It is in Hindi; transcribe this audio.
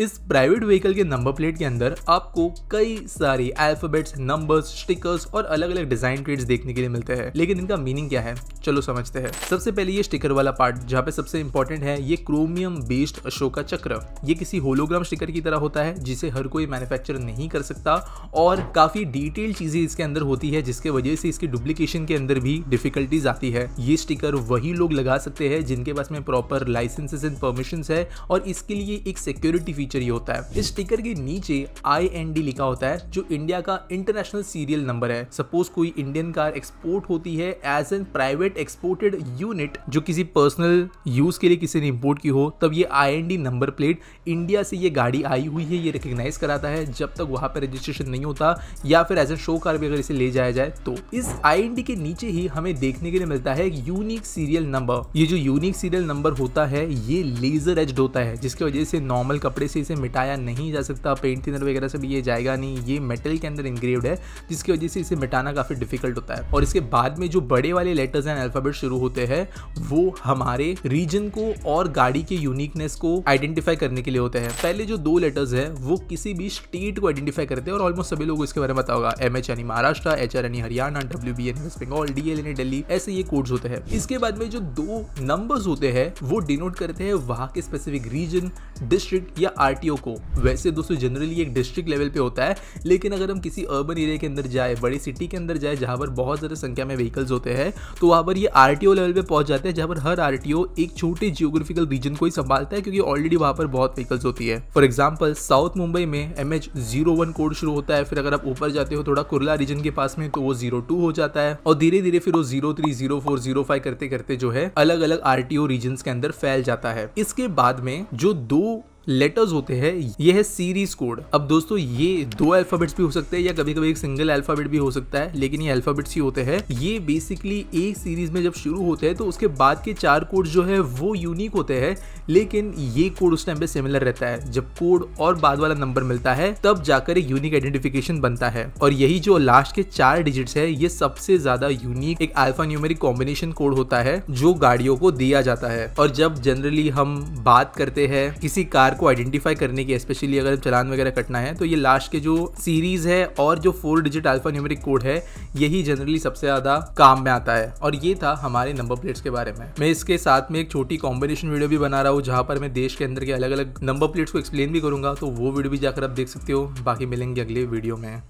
इस प्राइवेट व्हीकल के नंबर प्लेट के अंदर आपको कई सारी अल्फाबेट्स नंबर्स स्टिकर्स और अलग अलग डिजाइन ट्रेड्स देखने के लिए मिलते हैं लेकिन इनका मीनिंग क्या है चलो समझते हैं सबसे पहले ये स्टिकर वाला पार्ट जहाँ पे सबसे इंपॉर्टेंट है ये क्रोमियम बेस्ड अशोका चक्र ये किसी होलोग्राम स्टिकर की तरह होता है जिसे हर कोई मैन्युफैक्चर नहीं कर सकता और काफी डिटेल चीजें इसके अंदर होती है जिसके वजह से इसकी डुप्लीकेशन के अंदर भी डिफिकल्टीज आती है ये स्टिकर वही लोग लगा सकते हैं जिनके पास में प्रॉपर लाइसेंसेज एंड परमिशन है और इसके लिए एक सिक्योरिटी फीचर फीचर ही होता है इस स्टिकर के नीचे आई एन डी लिखा होता है जो इंडिया का इंटरनेशनल सीरियल नंबर है सपोज कोई इंडियन कार एक्सपोर्ट होती है as an private exported unit जो किसी पर्सनल यूज के लिए किसी ने इम्पोर्ट की हो तब ये I N D number plate India से ये गाड़ी आई हुई है ये रिकग्नाइज कराता है जब तक वहां पर रजिस्ट्रेशन नहीं होता या फिर एज ए शो कार भी अगर इसे ले जाया जाए तो इस आई एन डी के नीचे ही हमें देखने के लिए मिलता है यूनिक सीरियल नंबर ये जो यूनिक सीरियल नंबर होता है ये लेजर एज्ड होता है जिसकी वजह से नॉर्मल कपड़े से से इसे मिटाया नहीं जा सकता पेंट थिनर वगैरह से भी ये जाएगा नहीं ये मेटल के अंदर इंग्रेव्ड है जिसकी वजह से इसे मिटाना काफ़ी डिफिकल्ट होता है और इसके बाद में जो बड़े वाले लेटर्स एंड अल्फ़ाबेट शुरू होते हैं वो हमारे रीजन को और गाड़ी के यूनिकनेस को आइडेंटिफाई करने के लिए होते हैं पहले जो दो लेटर्स है वो किसी भी स्टेट को आइडेंटिफाई करते हैं और ऑलमोस्ट सभी लोग इसके बारे में बताओगा एम एच यानी महाराष्ट्र एच आर यानी हरियाणा डब्ल्यू बी एनी वेस्ट बंगाल डी एल यानी दिल्ली ऐसे ये कोड्स होते हैं इसके बाद में जो दो नंबर्स होते हैं वो डिनोट करते हैं वहां के स्पेसिफिक रीजन डिस्ट्रिक्ट या आर को वैसे दोस्तों जनरली एक डिस्ट्रिक्ट लेवल पर होता है लेकिन अगर हम किसी अर्बन एरिया के अंदर जाए बड़ी सिटी के अंदर जाए जहाँ पर बहुत ज़्यादा संख्या में व्हीकल्स होते हैं तो वहाँ पर ये आर लेवल पर पहुँच जाते हैं जहाँ पर हर आर एक छोटे जियोग्राफिकल रीजन को ही संभालता है क्योंकि ऑलरेडी वहाँ पर बहुत व्हीकल्स होती है फॉर एग्जाम्पल साउथ मुंबई में एम एच कोड शुरू होता है फिर अगर आप ऊपर जाते हो थोड़ा कुरला रीजन के पास में तो वो जीरो हो जाता है और धीरे धीरे फिर वो zero three zero four zero five करते करते जो है अलग अलग आरटीओ रीजन के अंदर फैल जाता है इसके बाद में जो दो लेटर्स होते हैं ये है सीरीज कोड अब दोस्तों ये दो अल्फाबेट्स भी हो सकते हैं या कभी कभी एक सिंगल अल्फाबेट भी हो सकता है लेकिन ये अल्फाबेट्स ही होते हैं ये बेसिकली एक सीरीज में जब शुरू होते हैं तो उसके बाद के चार कोड जो है वो यूनिक होते हैं लेकिन ये कोड उस टाइम पे सिमिलर रहता है जब कोड और बाद वाला नंबर मिलता है तब जाकर एक यूनिक आइडेंटिफिकेशन बनता है और यही जो लास्ट के चार डिजिट है ये सबसे ज्यादा यूनिक एक अल्फा न्यूमेरिक कॉम्बिनेशन कोड होता है जो गाड़ियों को दिया जाता है और जब जनरली हम बात करते हैं किसी कार कार को आइडेंटिफाई करने की स्पेशली अगर चलान वगैरह कटना है तो ये लास्ट के जो सीरीज़ है और जो four digit alphanumeric code है यही जनरली सबसे ज़्यादा काम में आता है और ये था हमारे नंबर प्लेट्स के बारे में मैं इसके साथ में एक छोटी कॉम्बिनेशन वीडियो भी बना रहा हूँ जहां पर मैं देश के अंदर के अलग अलग नंबर प्लेट्स को एक्सप्लेन भी करूंगा तो वो वीडियो भी जाकर आप देख सकते हो बाकी मिलेंगे अगले वीडियो में